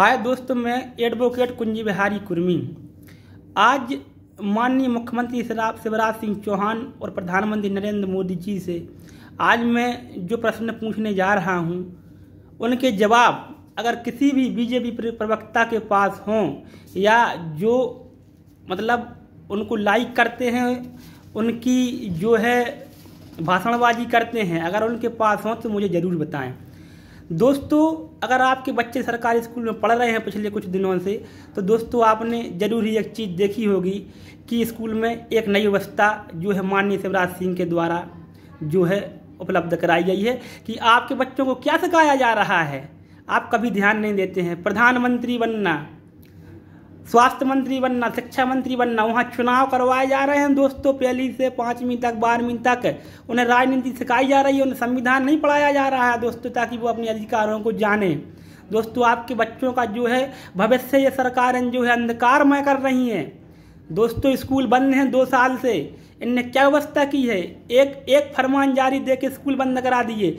हाय दोस्तों मैं एडवोकेट कुंजी बिहारी कुर्मी आज माननीय मुख्यमंत्री शिवराज सिंह चौहान और प्रधानमंत्री नरेंद्र मोदी जी से आज मैं जो प्रश्न पूछने जा रहा हूं उनके जवाब अगर किसी भी बीजेपी प्रवक्ता के पास हों या जो मतलब उनको लाइक करते हैं उनकी जो है भाषणबाजी करते हैं अगर उनके पास हों तो मुझे ज़रूर बताएं दोस्तों अगर आपके बच्चे सरकारी स्कूल में पढ़ रहे हैं पिछले कुछ दिनों से तो दोस्तों आपने जरूर ही एक चीज़ देखी होगी कि स्कूल में एक नई व्यवस्था जो है माननीय शिवराज सिंह के द्वारा जो है उपलब्ध कराई गई है कि आपके बच्चों को क्या सिखाया जा रहा है आप कभी ध्यान नहीं देते हैं प्रधानमंत्री बनना स्वास्थ्य मंत्री बनना शिक्षा मंत्री बनना वहाँ चुनाव करवाए जा रहे हैं दोस्तों पहली से पाँचवीं तक बारहवीं तक उन्हें राजनीति सिखाई जा रही है उन्हें संविधान नहीं पढ़ाया जा रहा है दोस्तों ताकि वो अपने अधिकारों को जाने दोस्तों आपके बच्चों का जो है भविष्य ये सरकारें जो है अंधकारमय कर रही हैं दोस्तों स्कूल बंद हैं दो साल से इनने क्या व्यवस्था की है एक एक फरमान जारी दे के स्कूल बंद करा दिए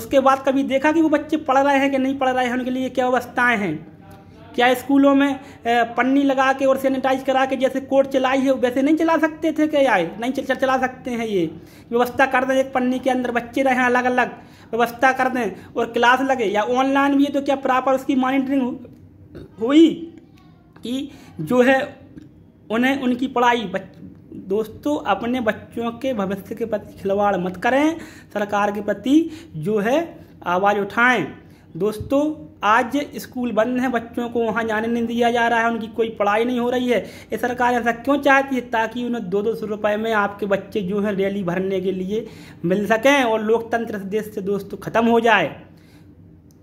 उसके बाद कभी देखा कि वो बच्चे पढ़ रहे हैं कि नहीं पढ़ रहे हैं उनके लिए क्या व्यवस्थाएँ हैं क्या स्कूलों में पन्नी लगा के और सैनिटाइज करा के जैसे कोर्ट चलाई है वैसे नहीं चला सकते थे क्या यार नहीं चल, चल चला सकते हैं ये व्यवस्था कर दें एक पन्नी के अंदर बच्चे रहें अलग अलग व्यवस्था कर दें और क्लास लगे या ऑनलाइन भी है तो क्या प्रॉपर उसकी मॉनिटरिंग हुई कि जो है उन्हें उनकी पढ़ाई बच, दोस्तों अपने बच्चों के भविष्य के प्रति खिलवाड़ मत करें सरकार के प्रति जो है आवाज़ उठाएं दोस्तों आज स्कूल बंद हैं बच्चों को वहाँ जाने नहीं दिया जा रहा है उनकी कोई पढ़ाई नहीं हो रही है ये सरकार ऐसा क्यों चाहती है ताकि उन्हें दो दो सौ रुपये में आपके बच्चे जो हैं रैली भरने के लिए मिल सकें और लोकतंत्र देश से दोस्तों ख़त्म हो जाए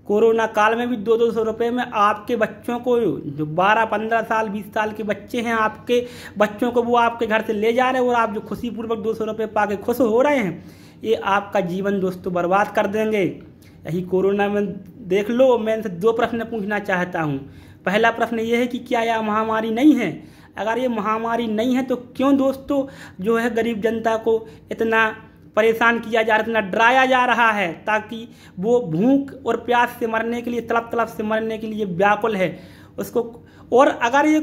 कोरोना काल में भी दो दो सौ रुपये में आपके बच्चों को जो बारह पंद्रह साल बीस साल के बच्चे हैं आपके बच्चों को वो आपके घर से ले जा रहे हैं और आप जो खुशीपूर्वक दो सौ रुपये पा के खुश हो रहे हैं ये आपका जीवन दोस्तों बर्बाद कर देंगे यही कोरोना में देख लो मैं इनसे दो प्रश्न पूछना चाहता हूँ पहला प्रश्न ये है कि क्या यह महामारी नहीं है अगर ये महामारी नहीं है तो क्यों दोस्तों जो है गरीब जनता को इतना परेशान किया जा रहा है इतना डराया जा रहा है ताकि वो भूख और प्यास से मरने के लिए तलब तलब से मरने के लिए व्याकुल है उसको और अगर ये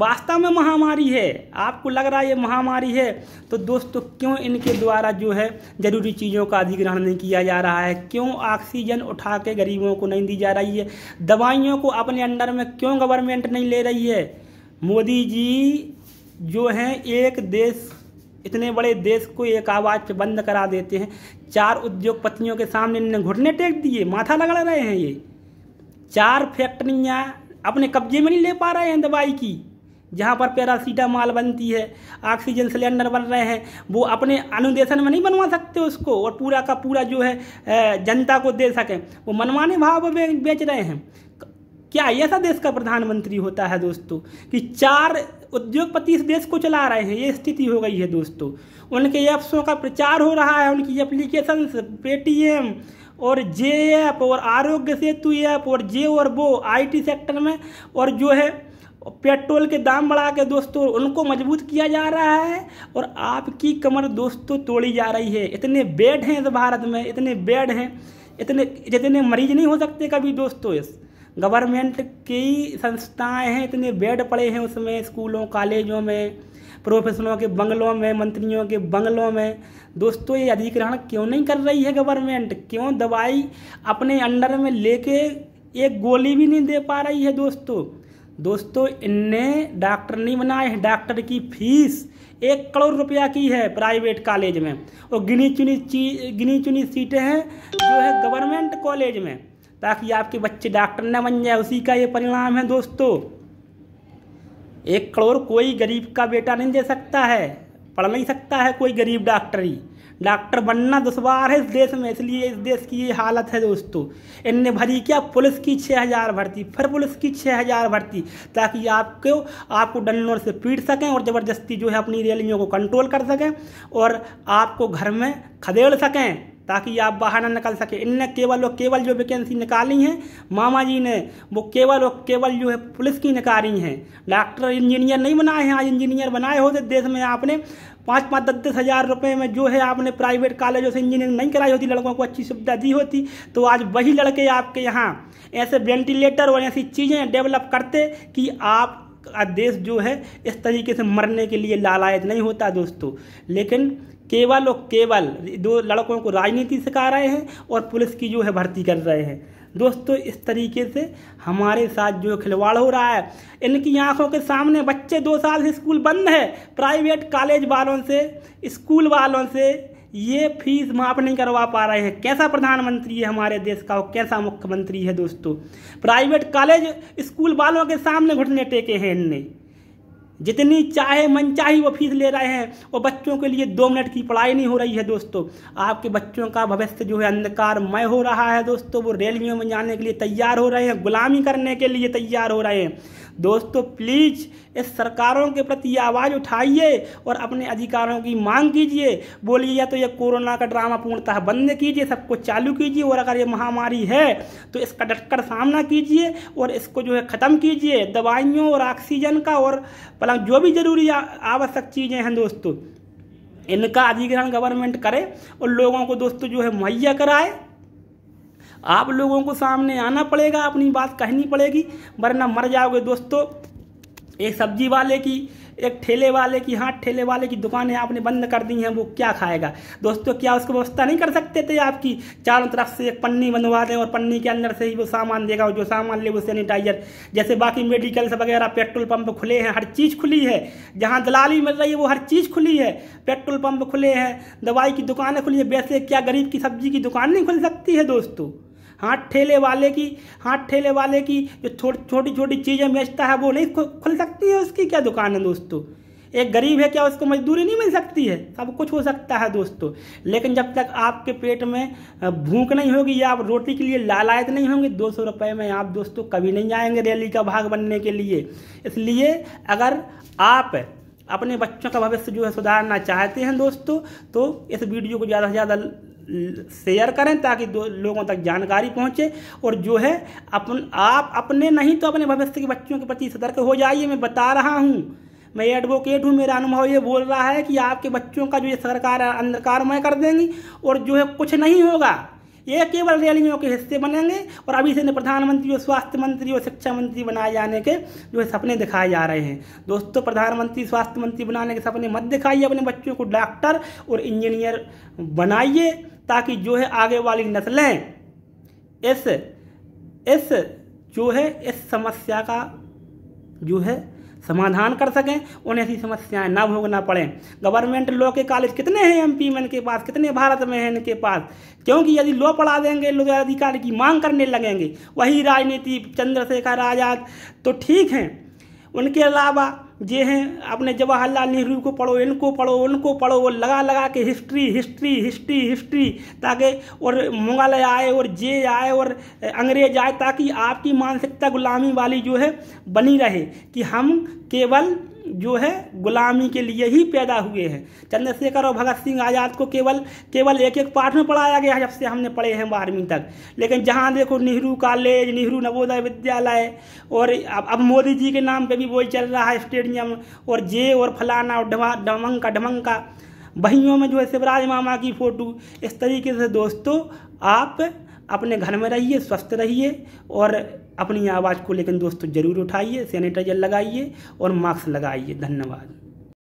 वास्तव में महामारी है आपको लग रहा है ये महामारी है तो दोस्तों क्यों इनके द्वारा जो है ज़रूरी चीज़ों का अधिग्रहण नहीं किया जा रहा है क्यों ऑक्सीजन उठा के गरीबों को नहीं दी जा रही है दवाइयों को अपने अंडर में क्यों गवर्नमेंट नहीं ले रही है मोदी जी जो हैं एक देश इतने बड़े देश को एक आवाज़ पर बंद करा देते हैं चार उद्योगपतियों के सामने इन्हें घुटने टेक दिए माथा लगा रहे हैं ये चार फैक्ट्रियाँ अपने कब्जे में नहीं ले पा रहे हैं दवाई की जहाँ पर पैरासीटामॉल बनती है ऑक्सीजन सिलेंडर बन रहे हैं वो अपने अनुदेशन में नहीं बनवा सकते उसको और पूरा का पूरा जो है जनता को दे सकें वो मनमाने भाव में बेच रहे हैं क्या ऐसा देश का प्रधानमंत्री होता है दोस्तों कि चार उद्योगपति इस देश को चला रहे हैं ये स्थिति हो गई है दोस्तों उनके ऐप्सों का प्रचार हो रहा है उनकी एप्लीकेशन पेटीएम और जे ऐप और आरोग्य सेतु ऐप और जे और वो आईटी सेक्टर में और जो है पेट्रोल के दाम बढ़ा के दोस्तों उनको मजबूत किया जा रहा है और आपकी कमर दोस्तों तोड़ी जा रही है इतने बेड हैं इस भारत में इतने बेड हैं इतने जितने मरीज नहीं हो सकते कभी दोस्तों इस गवर्नमेंट की संस्थाएं हैं इतने बेड पड़े हैं उसमें स्कूलों कॉलेजों में प्रोफेसरों के बंगलों में मंत्रियों के बंगलों में दोस्तों ये अधिग्रहण क्यों नहीं कर रही है गवर्नमेंट क्यों दवाई अपने अंडर में लेके एक गोली भी नहीं दे पा रही है दोस्तों दोस्तों इनने डॉक्टर नहीं बनाए हैं डॉक्टर की फीस एक करोड़ रुपया की है प्राइवेट कॉलेज में और गिनी चुनी ची गिनी चुनी सीटें हैं जो है गवर्नमेंट कॉलेज में ताकि आपके बच्चे डॉक्टर न बन जाए उसी का ये परिणाम है दोस्तों एक करोड़ कोई गरीब का बेटा नहीं दे सकता है पढ़ नहीं सकता है कोई गरीब डॉक्टर ही डॉक्टर बनना दुशवार है इस देश में इसलिए इस देश की ये हालत है दोस्तों इनने भरी क्या पुलिस की छः हज़ार भर्ती फिर पुलिस की छः हज़ार भर्ती ताकि आपको आपको डंडों से पीट सकें और ज़बरदस्ती जो है अपनी रैलियों को कंट्रोल कर सकें और आपको घर में खदेड़ सकें ताकि आप बाहर ना निकल सके इनने केवल और केवल जो वैकेंसी निकाली हैं मामा जी ने वो केवल और केवल जो है पुलिस की निकाली हैं डॉक्टर इंजीनियर नहीं बनाए हैं आज इंजीनियर बनाए होते तो देश में आपने पाँच पाँच दस दस हज़ार रुपये में जो है आपने प्राइवेट कॉलेजों से इंजीनियरिंग नहीं कराई होती लड़कों को अच्छी सुविधा दी होती तो आज वही लड़के आपके यहाँ ऐसे वेंटिलेटर और ऐसी चीज़ें डेवलप करते कि आप देश जो है इस तरीके से मरने के लिए लालायत नहीं होता दोस्तों लेकिन केवल और केवल दो लड़कों को राजनीति सिखा रहे हैं और पुलिस की जो है भर्ती कर रहे हैं दोस्तों इस तरीके से हमारे साथ जो खिलवाड़ हो रहा है इनकी आंखों के सामने बच्चे दो साल से स्कूल बंद है प्राइवेट कॉलेज वालों से स्कूल वालों से ये फीस माफ नहीं करवा पा रहे हैं कैसा प्रधानमंत्री है हमारे देश का और कैसा मुख्यमंत्री है दोस्तों प्राइवेट कॉलेज स्कूल वालों के सामने घुटने टेके हैं इनने जितनी चाहे मनचाही वो फीस ले रहे हैं वो बच्चों के लिए दो मिनट की पढ़ाई नहीं हो रही है दोस्तों आपके बच्चों का भविष्य जो है अंधकारमय हो रहा है दोस्तों वो रेलवे में जाने के लिए तैयार हो रहे हैं गुलामी करने के लिए तैयार हो रहे हैं दोस्तों प्लीज़ इस सरकारों के प्रति आवाज़ उठाइए और अपने अधिकारों की मांग कीजिए बोलिए या तो यह कोरोना का ड्रामा पूर्णतः बंद कीजिए सबको चालू कीजिए और अगर ये महामारी है तो इसका डटकर सामना कीजिए और इसको जो है ख़त्म कीजिए दवाइयों और ऑक्सीजन का और पलंग जो भी ज़रूरी आवश्यक चीज़ें हैं दोस्तों इनका अधिग्रहण गवर्नमेंट करे और लोगों को दोस्तों जो है मुहैया कराए आप लोगों को सामने आना पड़ेगा अपनी बात कहनी पड़ेगी वरना मर जाओगे दोस्तों एक सब्जी वाले की एक ठेले वाले की हाँ ठेले वाले की दुकानें आपने बंद कर दी हैं वो क्या खाएगा दोस्तों क्या उसको व्यवस्था नहीं कर सकते थे आपकी चारों तरफ से एक पन्नी बनवा दें और पन्नी के अंदर से ही वो सामान देगा और जो सामान ले वो सैनिटाइजर जैसे बाकी मेडिकल्स वगैरह पेट्रोल पंप खुले हैं हर चीज़ खुली है जहाँ दलाली मिल रही है वो हर चीज़ खुली है पेट्रोल पंप खुले हैं दवाई की दुकानें खुली है वैसे क्या गरीब की सब्जी की दुकान नहीं खुल सकती है दोस्तों हाथ ठेले वाले की हाथ ठेले वाले की जो छोटी छोटी चीज़ें बेचता है वो नहीं खुल सकती है उसकी क्या दुकान है दोस्तों एक गरीब है क्या उसको मजदूरी नहीं मिल सकती है सब कुछ हो सकता है दोस्तों लेकिन जब तक आपके पेट में भूख नहीं होगी या आप रोटी के लिए लालायत नहीं होंगे दो सौ रुपये में आप दोस्तों कभी नहीं आएंगे रैली का भाग बनने के लिए इसलिए अगर आप अपने बच्चों का भविष्य जो है सुधारना चाहते हैं दोस्तों तो इस वीडियो को ज़्यादा से ज़्यादा शेयर करें ताकि लोगों तक जानकारी पहुंचे और जो है अपन आप अपने नहीं तो अपने भविष्य के बच्चों के प्रति सतर्क हो जाइए मैं बता रहा हूँ मैं एडवोकेट हूँ मेरा अनुभव ये बोल रहा है कि आपके बच्चों का जो ये सरकार अंधकार मैं कर देंगी और जो है कुछ नहीं होगा ये केवल रैलियों के हिस्से बनेंगे और अभी से प्रधानमंत्री और स्वास्थ्य मंत्री और शिक्षा मंत्री बनाए जाने के जो है सपने दिखाए जा रहे हैं दोस्तों प्रधानमंत्री स्वास्थ्य मंत्री बनाने के सपने मत दिखाइए अपने बच्चों को डॉक्टर और इंजीनियर बनाइए ताकि जो है आगे वाली नस्लें इस इस जो है इस समस्या का जो है समाधान कर सकें उन्हें ऐसी समस्याएं ना भोगना पड़े गवर्नमेंट लॉ के कॉलेज कितने हैं एम में इनके पास कितने भारत में हैं इनके पास क्योंकि यदि लॉ पढ़ा देंगे लोग अधिकार की मांग करने लगेंगे वही राजनीति चंद्रशेखर आज़ाद तो ठीक हैं उनके अलावा जे हैं अपने जवाहरलाल नेहरू को पढ़ो इनको पढ़ो उनको पढ़ो वो लगा लगा के हिस्ट्री हिस्ट्री हिस्ट्री हिस्ट्री ताकि और मुगल आए और जे आए और अंग्रेज आए ताकि आपकी मानसिकता गुलामी वाली जो है बनी रहे कि हम केवल जो है गुलामी के लिए ही पैदा हुए हैं चंद्रशेखर और भगत सिंह आज़ाद को केवल केवल एक एक पाठ में पढ़ाया गया है जब से हमने पढ़े हैं बारहवीं तक लेकिन जहाँ देखो नेहरू कॉलेज नेहरू नवोदय विद्यालय और अब अब मोदी जी के नाम पे भी वही चल रहा है स्टेडियम और जे और फलाना और ढमंग का बहियों में जो है शिवराज मामा की फ़ोटो इस तरीके से दोस्तों आप अपने घर में रहिए स्वस्थ रहिए और अपनी आवाज़ को लेकिन दोस्तों ज़रूर उठाइए सैनिटाइजर लगाइए और मास्क लगाइए धन्यवाद